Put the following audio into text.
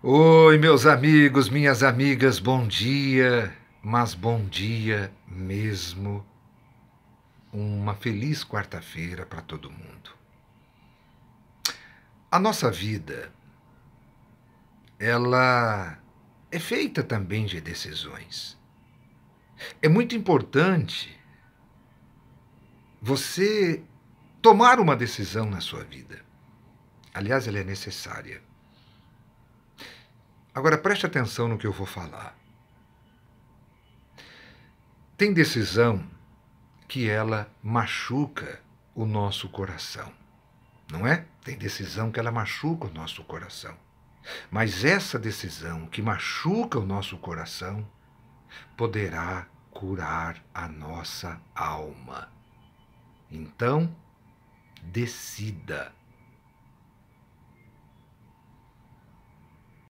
Oi, meus amigos, minhas amigas, bom dia, mas bom dia mesmo. Uma feliz quarta-feira para todo mundo. A nossa vida, ela é feita também de decisões. É muito importante você tomar uma decisão na sua vida. Aliás, ela é necessária Agora preste atenção no que eu vou falar. Tem decisão que ela machuca o nosso coração, não é? Tem decisão que ela machuca o nosso coração. Mas essa decisão que machuca o nosso coração poderá curar a nossa alma. Então, decida